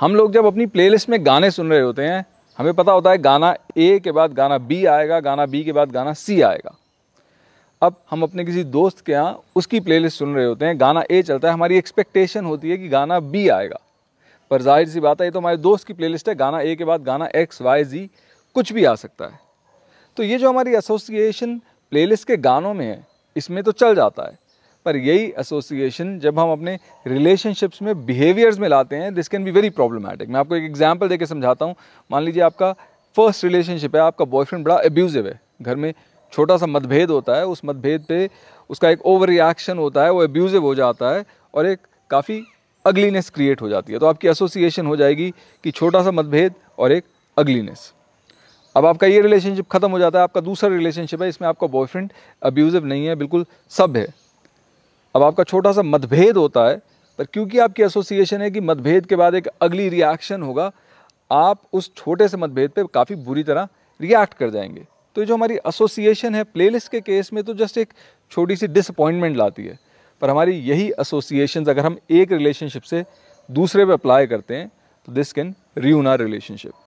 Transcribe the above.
हम लोग जब अपनी प्लेलिस्ट में गाने सुन रहे होते हैं हमें पता होता है गाना ए के बाद गाना बी आएगा गाना बी के बाद गाना सी आएगा अब हम अपने किसी दोस्त के यहाँ उसकी प्लेलिस्ट सुन रहे होते हैं गाना ए चलता है हमारी एक्सपेक्टेशन होती है कि गाना बी आएगा पर जाहिर सी बात है ये तो हमारे दोस्त की प्लेलिस्ट है गाना ए के बाद गाना एक्स वाई जी कुछ भी आ सकता है तो ये जो हमारी एसोसिएशन प्लेलिस्ट के गानों में है इसमें तो चल जाता है पर यही एसोसिएशन जब हम अपने रिलेशनशिप्स में बिहेवियर्स में लाते हैं this can be very problematic मैं आपको एक एग्जाम्पल देकर समझाता हूँ मान लीजिए आपका फर्स्ट रिलेशनशिप है आपका बॉयफ्रेंड बड़ा एब्यूज़िव है घर में छोटा सा मतभेद होता है उस मतभेद पे उसका एक ओवर रिएक्शन होता है वो एब्यूज़िव हो जाता है और एक काफ़ी अगलीनेस क्रिएट हो जाती है तो आपकी एसोसिएशन हो जाएगी कि छोटा सा मतभेद और एक अगलीनेस अब आपका ये रिलेशनशिप ख़त्म हो जाता है आपका दूसरा रिलेशनशिप है इसमें आपका बॉयफ्रेंड अब्यूज़िव नहीं है बिल्कुल सब है अब आपका छोटा सा मतभेद होता है पर क्योंकि आपकी एसोसिएशन है कि मतभेद के बाद एक अगली रिएक्शन होगा आप उस छोटे से मतभेद पे काफ़ी बुरी तरह रिएक्ट कर जाएंगे तो जो हमारी एसोसिएशन है प्लेलिस्ट के केस में तो जस्ट एक छोटी सी डिसअपॉइंटमेंट लाती है पर हमारी यही एसोसिएशन अगर हम एक रिलेशनशिप से दूसरे पे अप्लाई करते हैं तो दिस कैन री रिलेशनशिप